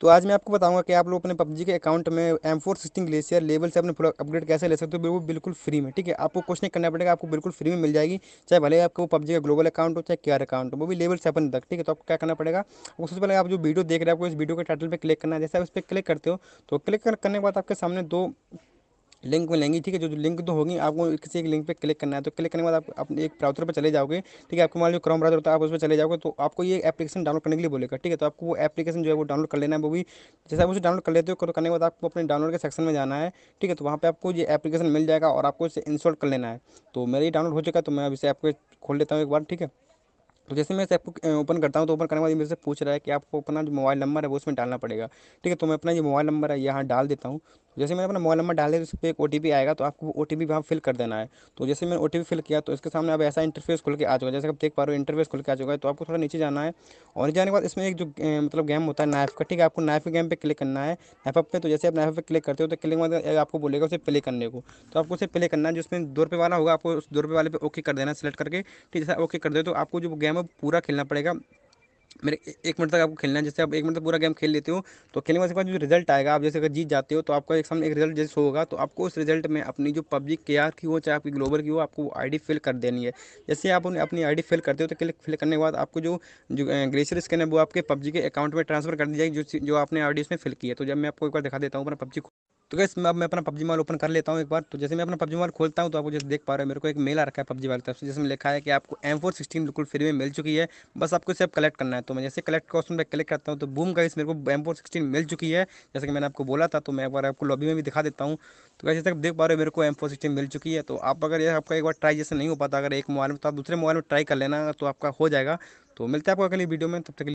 तो आज मैं आपको बताऊंगा कि आप लोग अपने पबजी के अकाउंट में M four sixteen glacier level से अपने फुल अपग्रेड कैसे ले सकते हो वो बिल्कुल फ्री में ठीक है आपको कुछ नहीं करना पड़ेगा आपको बिल्कुल फ्री में मिल जाएगी चाहे भले आपको पबजी का ग्लोबल अकाउंट हो चाहे क्यार अकाउंट हो वो भी लेवल सेवन तक ठीक है तो आपको क्या करना पड़ेगा उससे पहले आप जो वीडियो देख रहे हैं आपको इस वीडियो के टाइटल पर क्लिक करना है जैसे आप इस पर क्लिक करते हो तो क्लिक करने के बाद आपके सामने दो लिंक मिलेंगी ठीक है जो लिंक तो होगी आपको किसी एक लिंक पे क्लिक करना है तो क्लिक करने के बाद आप अपने एक ब्राउजर पर चले जाओगे ठीक है आपके मान लो क्रॉम ब्राउजर होता है आप उस पर चले जाओगे तो आपको ये एप्लीकेशन डाउनलोड करने के लिए बोलेगा ठीक है तो आपको वो एप्लीकेशन जो है वो डाउनलोड कर लेना है वो भी जैसे आप उसे डाउनलोड कर लेते हो तो करने के बाद आपको अपने डाउनलोड के सेक्शन में जाना है ठीक है तो वहाँ पर आपको ये एप्लीकेशन मिल जाएगा और आपको इसे इंस्टॉल कर लेना है तो मेरा ये डाउनलोड हो चुका है तो मैं अब इसे आपको खोल लेता हूँ एक बार ठीक है तो जैसे मैं इस ऐप को ओपन करता हूँ तो ओपन करने के बाद मेरे से पूछ रहा है कि आपको अपना जो मोबाइल नंबर है वो उसमें डालना पड़ेगा ठीक है तो मैं अपना ये मोबाइल नंबर है यहाँ डाल देता हूँ जैसे मैंने अपना मोबाइल नंबर डाल दिया उस तो पर एक ओ आएगा तो आपको ओ टी वहाँ फिल कर देना है तो जैसे मैंने ओ फिल किया तो इसके सामने अब ऐसा इंटरफेस खुल के आ चुका है जैसे आप देख पा रहे हो इंटरफेस खुल के आ चुका है तो आपको थोड़ा नीचे जाना है और नीचे जाने के बाद इसमें एक जो मतलब गेम होता है नाइफ का ठीक है आपको नाइफ गेम पर क्लिक करना है नाइफ पे तो जैसे आप नाइफ पर क्लिक करते हो तो क्लिक मतलब आपको बोलेगा उसे प्ले करने को तो आपको उसे प्ले करना है जिसमें दो रुपये वाला होगा आपको उस दो रुपये वाले पे ओके कर देना है सेलेक्ट करके ठीक है जैसे ओके कर दे तो आपको जो गेम है पूरा खेलना पड़ेगा मेरे एक मिनट तक आपको खेलना है जैसे आप एक मिनट तक पूरा गेम खेल लेते हो तो खेलने के बाद जो रिजल्ट आएगा आप जैसे अगर जीत जाते हो तो आपका एक सामने एक रिजल्ट जैसे होगा तो आपको उस रिजल्ट में अपनी जो पबजी के आर की हो चाहे आपकी ग्लोबल की हो आपको वो आई फिल कर देनी है जैसे आप उन्हें अपनी आई फिल करते हो तो क्लिक फिल करने के बाद आपको जो जो ग्रेसर स्कैन है वो आपके पब्जी के अकाउंट में ट्रांसफर कर दी जाएगी जो जो आपने आई उसमें फिल की है तो जब मैं आपको एक बार दिखा देता हूँ अपना पब्जी तो गैस मैं अब मैं अपना पब्जी मॉल ओपन कर लेता हूँ एक बार तो जैसे मैं अपना पब्जी मॉल खोलता हूँ तो आपको जैसे देख पा रहे हो मेरे को एक मेल आ रखा है पब्जी वाली तरफ से जिसमें लिखा है कि आपको एम फोर सिक्सटीन बिल्कुल फ्री में मिल चुकी है बस आपको इसे अब कलेक्ट करना है तो मैं जैसे कलेक्ट का उसमें पर क्लिक करता हूँ तो बूम का मेरे को एम फोर सिक्सटीन मिल चुकी है जैसे कि मैंने आपको बोला था तो मैं एक बार आपको लॉबी में भी दिखा देता हूँ तो कैसे तक देख पा रहे हो मेरे को एम फोर सिक्सटीन मिल चुकी है तो आप अगर ये आपका एक बार ट्राई जैसे नहीं हो पाता अगर एक मोबाइल में तो आप दूसरे मोबाइल में ट्राई कर लेना तो आपका हो जाएगा तो मिलता है आपको अगली वीडियो में तब तक